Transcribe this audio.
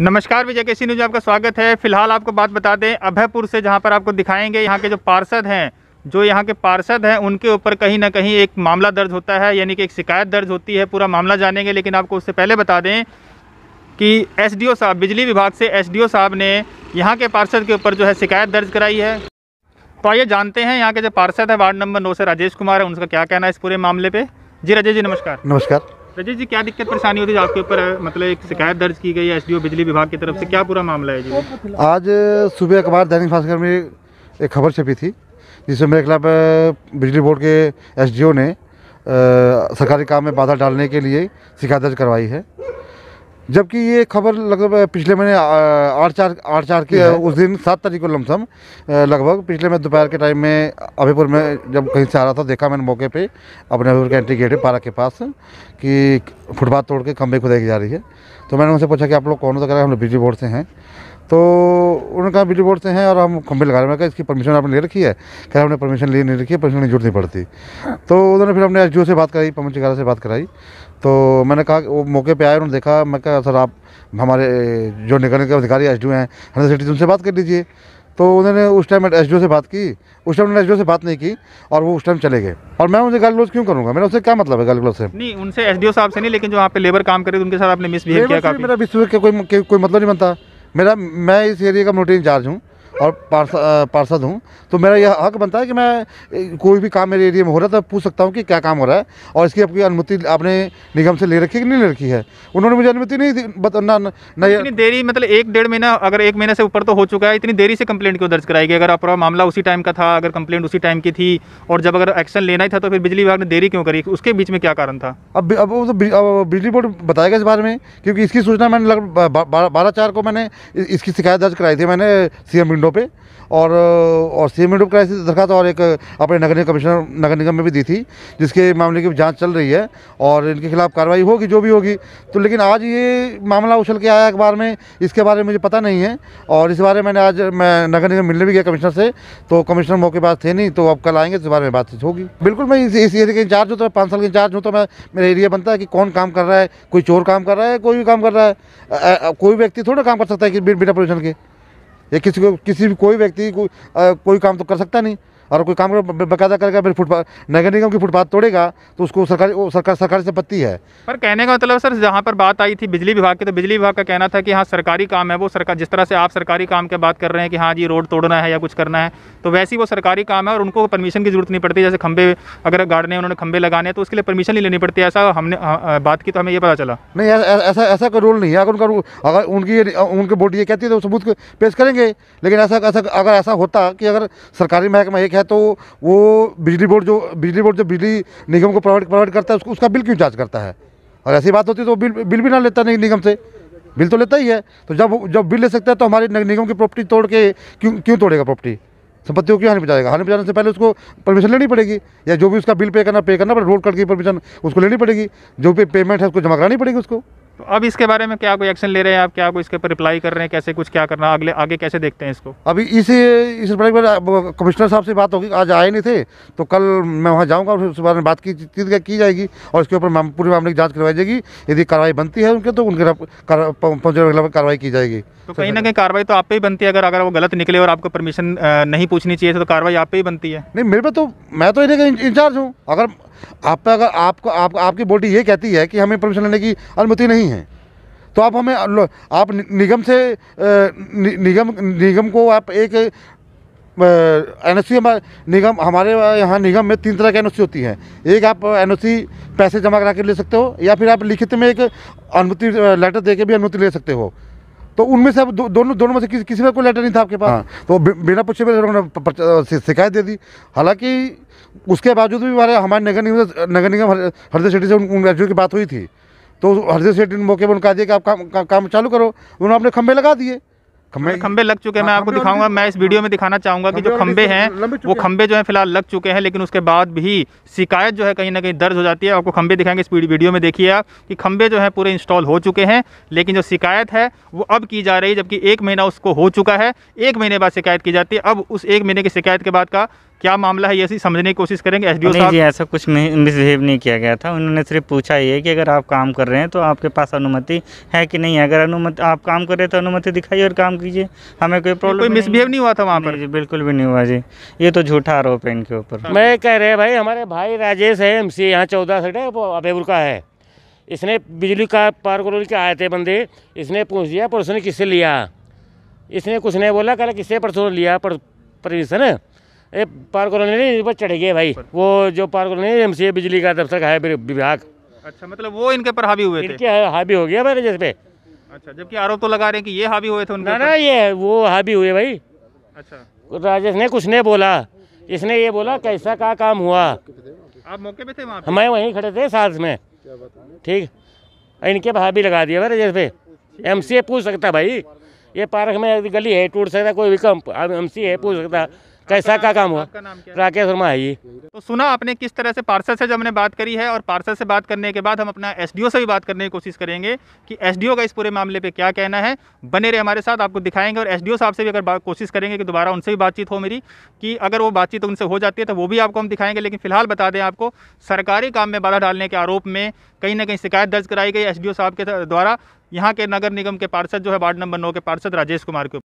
नमस्कार विजय केसी न्यूज आपका स्वागत है फिलहाल आपको बात बता दें अभयपुर से जहां पर आपको दिखाएंगे यहां के जो पार्षद हैं जो यहां के पार्षद हैं उनके ऊपर कहीं ना कहीं एक मामला दर्ज होता है यानी कि एक शिकायत दर्ज होती है पूरा मामला जानेंगे लेकिन आपको उससे पहले बता दें कि एस साहब बिजली विभाग से एस साहब ने यहाँ के पार्षद के ऊपर जो है शिकायत दर्ज कराई है तो आइए जानते हैं यहाँ के जो पार्षद है वार्ड नंबर नौ से राजेश कुमार है उनका क्या कहना है इस पूरे मामले पर जी राजेश जी नमस्कार नमस्कार रजत जी क्या दिक्कत परेशानी होती है आपके ऊपर मतलब एक शिकायत दर्ज की गई है एस बिजली विभाग की तरफ से क्या पूरा मामला है जी आज सुबह अखबार दैनिक भास्कर में एक खबर छपी थी जिसमें मेरे खिलाफ बिजली बोर्ड के एसडीओ ने सरकारी काम में बाधा डालने के लिए शिकायत दर्ज करवाई है जबकि ये खबर लगभग पिछले महीने आठ चार आठ चार के उस दिन सात तारीख को लमसम लगभग पिछले मैं दोपहर के टाइम में अभीपुर में जब कहीं से आ रहा था देखा मैंने मौके पे अपने अभीपुर के एंट्री गेट पारा के पास कि फुटपाथ तोड़ के खम्भे खुदाई की जा रही है तो मैंने उनसे पूछा कि आप लोग कौन सा तो कर रहे हैं हम लोग बिजली बोर्ड से हैं तो उन्होंने कहा बिजली बोर्ड से हैं और हम खंभे लगा रहे हैं कहा इसकी परमिशन आपने ले रखी है कह हमने परमिशन ले नहीं रखी है परमिशन की जरूरत नहीं पड़ती तो उन्होंने फिर हमने एस से बात कराई पवन चिकारा से बात कराई तो मैंने कहा वो मौके पे आए उन्होंने देखा मैं कहा सर आप हमारे जो निगम के अधिकारी एस हैं हंड्रेड सिटी उनसे बात कर लीजिए तो उन्होंने उस टाइम एस से बात की उस टाइम उन्होंने एस से बात नहीं की और वो उस टाइम चले गए और मैं उनसे गाली गलोज क्यों करूँगा मेरा उससे क्या मतलब है गाली गलोज से नहीं उनसे एस साहब से नहीं लेकिन जो आप लेबर काम करे तो उनके साथ आपने मिसबिहेव किया मेरा विश्व का कोई कोई मतलब नहीं बनता मेरा मैं इस एरिया का मोटी इंचार्ज हूँ और पार्षद हूँ तो मेरा यह हक बनता है कि मैं कोई भी काम मेरे एरिया में हो रहा है तो पूछ सकता हूँ कि क्या काम हो रहा है और इसकी आपकी अनुमति आपने निगम से ले रखी है कि नहीं ले रखी है उन्होंने मुझे अनुमति नहीं ना, इतनी देरी मतलब एक डेढ़ महीना अगर एक महीने से ऊपर तो हो चुका है इतनी देरी से कंप्लेंट क्यों दर्ज कराई गई अगर आपका मामला उसी टाइम का था अगर कंप्लेंट उसी टाइम की थी और जब अगर एक्शन लेना ही था तो फिर बिजली विभाग ने देरी क्यों करी उसके बीच में क्या कारण था अब अब वो तो बिजली बोर्ड बताएगा इस बारे में क्योंकि इसकी सूचना मैंने लगभग बारह चार को मैंने इसकी शिकायत दर्ज कराई थी मैंने सी एम विंडो पे और और सी विंडो क्राइसिस दरखास्त और एक अपने नगर निगम कमिश्नर नगर निगम में भी दी थी जिसके मामले की जांच चल रही है और इनके खिलाफ कार्रवाई होगी जो भी होगी तो लेकिन आज ये मामला उछल के आया अखबार में इसके बारे में मुझे पता नहीं है और इस बारे में मैंने आज मैं नगर निगम मिलने भी गया कमिश्नर से तो कमिश्नर मौके पास थे नहीं तो अब कल आएंगे इस बारे में बातचीत होगी बिल्कुल मैं इस एरिया के इंचार्ज हूँ तो पाँच साल के इंचार्ज हूँ तो मैं मेरा एरिया बनता है कि कौन काम कर रहा है कोई चोर काम कर रहा है कोई भी काम कर रहा है कोई व्यक्ति थोड़ा काम कर सकता है कि बिना पोल्यूशन के ये किसी को किसी भी कोई व्यक्ति को, कोई काम तो कर सकता नहीं और कोई काम बकायदा करेगा फिर फुटपाथ नगर निगम की फुटपाथ तोड़ेगा तो उसको सरकारी सरकार सरकार से पत्ती है पर कहने का मतलब सर जहाँ पर बात आई थी बिजली विभाग की तो बिजली विभाग का कहना था कि हाँ सरकारी काम है वो सरकार जिस तरह से आप सरकारी काम के बात कर रहे हैं कि हाँ जी रोड तोड़ना है या कुछ करना है तो वैसे ही वो सरकारी काम है और उनको परमिशन की जरूरत नहीं पड़ती जैसे खंबे अगर गाड़ने उन्होंने खंबे लगाने तो उसके लिए परमिशन नहीं लेनी पड़ती ऐसा हमने बात की तो हमें ये पता चला नहीं ऐसा ऐसा कोई रोल नहीं है अगर उनका अगर उनकी उनके बोर्ड ये कहती है तो सबूत पेश करेंगे लेकिन ऐसा ऐसा अगर ऐसा होता कि अगर सरकारी महकमा एक है तो वो बिजली बोर्ड जो बिजली बोर्ड जो बिजली निगम को प्रोवाइड प्रोवाइड करता है उसको उसका बिल क्यों चार्ज करता है और ऐसी बात होती है तो बिल बिल भी ना लेता नहीं निगम से बिल तो लेता ही है तो जब जब बिल ले सकता है तो हमारे निगम की प्रॉपर्टी तोड़ के क्यों क्यों तोड़ेगा प्रॉपर्टी संपत्ति को क्यों हानि पहुँचाएगा हानि पहुँचाने से पहले उसको परमिशन लेनी पड़ेगी या जो भी उसका बिल पे करना पे करना पड़ेगा रोड कट की परमिशन उसको लेनी पड़ेगी जो भी पेमेंट है उसको जमा करानी पड़ेगी उसको तो अब इसके बारे में क्या कोई एक्शन ले रहे हैं आप क्या कोई इसके ऊपर रिप्लाई कर रहे हैं कैसे कुछ क्या करना अगले आगे कैसे देखते हैं इसको अभी इसी इस बारे में कमिश्नर साहब से बात होगी आज आए नहीं थे तो कल मैं वहाँ जाऊँगा उस बारे में बात की की जाएगी और इसके ऊपर पूरे मामले की जाँच करवाई जाएगी यदि कार्रवाई बनती है उनके तो उनके कार्रवाई की जाएगी तो कहीं ना कहीं कार्रवाई तो आप पे ही बनती है अगर अगर वो गलत निकले और आपको परमिशन नहीं पूछनी चाहिए तो कार्रवाई आप पे ही बनती है नहीं मेरे पे तो मैं तो इंचार्ज हूँ अगर आप पे अगर आपको आप, आपकी बॉडी ये कहती है कि हमें परमिशन लेने की अनुमति नहीं नहीं है तो आप हमें आप निगम से नि, निगम निगम को आप एक एन एस निगम हमारे यहाँ निगम में तीन तरह की एन होती है एक आप एन पैसे जमा करा के ले सकते हो या फिर आप लिखित में एक अनुमति लेटर दे के भी अनुमति ले सकते हो तो उनमें से अब दो, दोनों दोनों में से किस, किसी में कोई लेटर नहीं था आपके पास हाँ। तो बिना पूछे उन्होंने शिकायत दे दी हालांकि उसके बावजूद भी हमारे हमारे नगर निगम नगर निगम हरदे से उन, उन की बात हुई थी तो हरदेव सेठ ने मौके पर उनका दिया कि आप काम का, काम चालू करो उन्होंने अपने खंबे लगा दिए खंबे खंबे लग चुके हैं मैं हाँ, आपको दिखाऊंगा मैं इस वीडियो में दिखाना चाहूंगा कि जो खंबे हैं वो खंबे जो हैं फिलहाल लग चुके हैं लेकिन उसके बाद भी शिकायत जो है कहीं ना कहीं दर्ज हो जाती है आपको खंबे दिखाएंगे इस वीडियो में देखिए आप कि खंबे जो है पूरे इंस्टॉल हो चुके हैं लेकिन जो शिकायत है वो अब की जा रही है जबकि एक महीना उसको हो चुका है एक महीने बाद शिकायत की जाती है अब उस एक महीने की शिकायत के बाद का क्या मामला है ये सी समझने की कोशिश करेंगे एस साहब जी ऐसा कुछ नहीं मिसबिहेव नहीं किया गया था उन्होंने सिर्फ पूछा ये कि अगर आप काम कर रहे हैं तो आपके पास अनुमति है कि नहीं अगर अनुमति आप काम कर रहे हैं तो अनुमति दिखाइए और काम कीजिए हमें कोई प्रॉब्लम कोई मिसबिहेव नहीं हुआ था वहाँ पर जी बिल्कुल भी नहीं हुआ जी ये तो झूठा आरोप है इनके ऊपर मैं कह रहे हैं भाई हमारे भाई राजेश है एम सी यहाँ चौदह सेट है वो अबेबुल का है इसने बिजली का पार को के आए थे बंदे इसने पूछ दिया पर उसने किससे लिया इसने कुछ नहीं बोला कह रहा किससे परसों लिया परमिशन ये पार कॉलोनी नहीं पर चढ़ गए भाई वो जो पार कॉलोनी एम सी बिजली का दफ्तर का है विभाग अच्छा मतलब वो इनके पर हावी हुए इनके हावी हो गया भाई जिस पे अच्छा जबकि आरोप तो लगा रहे हैं कि ये हावी हुए थे उनके ना ना ये वो हावी हुए भाई अच्छा राजेश ने कुछ नहीं बोला इसने ये बोला कैसा का काम हुआ आप मौके पे थे वहाँ हमारे वहीं खड़े थे साथ में ठीक इनके पर हावी लगा दिया भाई राजेश पे एम पूछ सकता भाई ये पार्क में गली है टूट सकता कोई भी कम एम है पूछ सकता कैसा का काम हुआ राकेश वर्मा है ये तो सुना आपने किस तरह से पार्षद से जब हमने बात करी है और पार्षद से बात करने के बाद हम अपना एसडीओ से भी बात करने की कोशिश करेंगे कि एसडीओ का इस पूरे मामले पे क्या कहना है बने रहे हमारे साथ आपको दिखाएंगे और एसडीओ साहब से भी अगर कोशिश करेंगे कि दोबारा उनसे भी बातचीत हो मेरी कि अगर वो बातचीत उनसे हो जाती है तो वो भी आपको हम दिखाएंगे लेकिन फिलहाल बता दें आपको सरकारी काम में बाधा डालने के आरोप में कहीं ना कहीं शिकायत दर्ज कराई गई एस साहब के द्वारा यहाँ के नगर निगम के पार्षद जो है वार्ड नंबर नौ के पार्षद राजेश कुमार के